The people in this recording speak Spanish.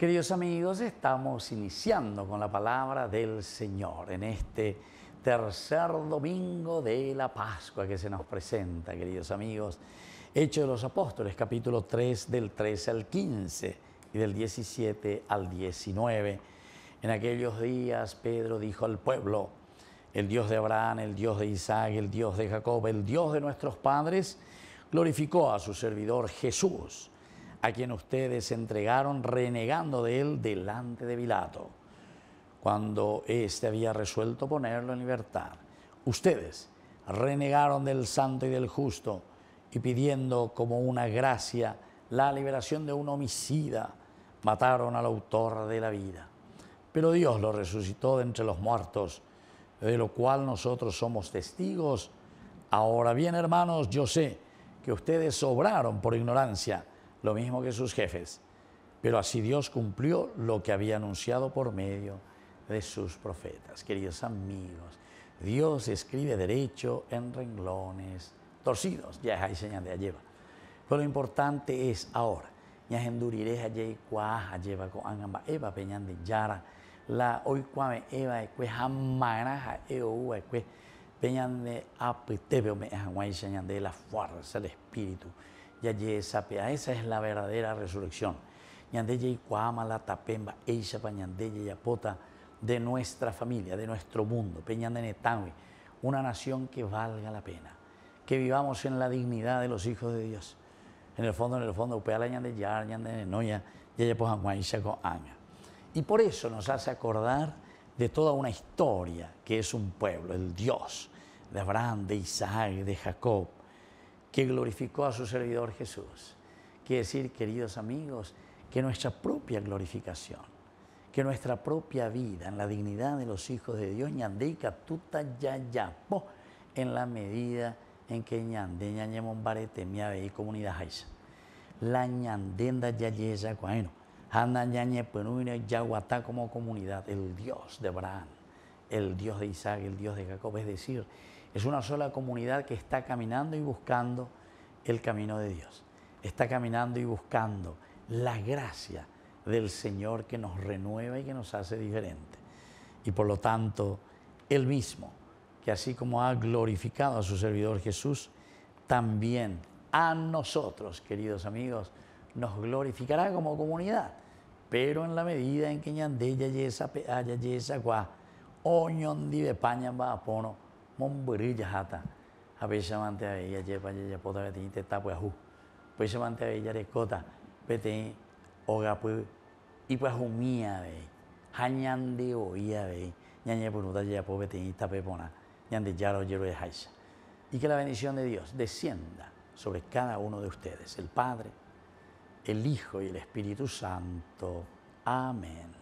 Queridos amigos, estamos iniciando con la palabra del Señor en este tercer domingo de la Pascua que se nos presenta, queridos amigos. Hechos de los Apóstoles, capítulo 3 del 13 al 15 y del 17 al 19. En aquellos días Pedro dijo al pueblo, el Dios de Abraham, el Dios de Isaac, el Dios de Jacob, el Dios de nuestros padres, glorificó a su servidor Jesús a quien ustedes entregaron renegando de él delante de Pilato, cuando éste había resuelto ponerlo en libertad. Ustedes renegaron del santo y del justo y pidiendo como una gracia la liberación de un homicida, mataron al autor de la vida. Pero Dios lo resucitó de entre los muertos, de lo cual nosotros somos testigos. Ahora bien, hermanos, yo sé que ustedes obraron por ignorancia lo mismo que sus jefes. Pero así Dios cumplió lo que había anunciado por medio de sus profetas. Queridos amigos, Dios escribe derecho en renglones torcidos. Ya hay señal de lleva. Pero lo importante es ahora. Ya endurire allí cuaja lleva con angamba eva peñan de yara la hoy cuame eva ecue jamaraja euva ecue peñan de apetebe me guay señal de la fuerza del espíritu. Yaye Sapea, ah, esa es la verdadera resurrección. Ñandeye y la Tapemba, Eisha, y Yapota, de nuestra familia, de nuestro mundo, Peñandenetawi, una nación que valga la pena, que vivamos en la dignidad de los hijos de Dios. En el fondo, en el fondo, Upeala, ah, pues Anga. Y por eso nos hace acordar de toda una historia que es un pueblo, el Dios de Abraham, de Isaac, de Jacob, que glorificó a su servidor Jesús. Quiere decir, queridos amigos, que nuestra propia glorificación, que nuestra propia vida en la dignidad de los hijos de Dios, ñandeika tuta yayapo, en la medida en que ñande ñañemon barete y comunidad haisa. La ñandenda yayesa cuaeno, hana ñañe yaguatá como comunidad, el Dios de Abraham, el Dios de Isaac, el Dios de Jacob, es decir, es una sola comunidad que está caminando y buscando el camino de Dios. Está caminando y buscando la gracia del Señor que nos renueva y que nos hace diferente. Y por lo tanto, Él mismo, que así como ha glorificado a su servidor Jesús, también a nosotros, queridos amigos, nos glorificará como comunidad. Pero en la medida en que ñandé, y esa esa guá, oñón, pañamba pono. Momberi jahata. Apeshamante a ella, yepa yaya pota vete inte tapuahu. Pues, Peshamante a ella recota. Vete ogapu ipuahumia ve. Hanyande oía ve. Ñaña punuta yaya po vete inte pepona. Ñande yaro yero de haisha. Y que la bendición de Dios descienda sobre cada uno de ustedes. El Padre, el Hijo y el Espíritu Santo. Amén.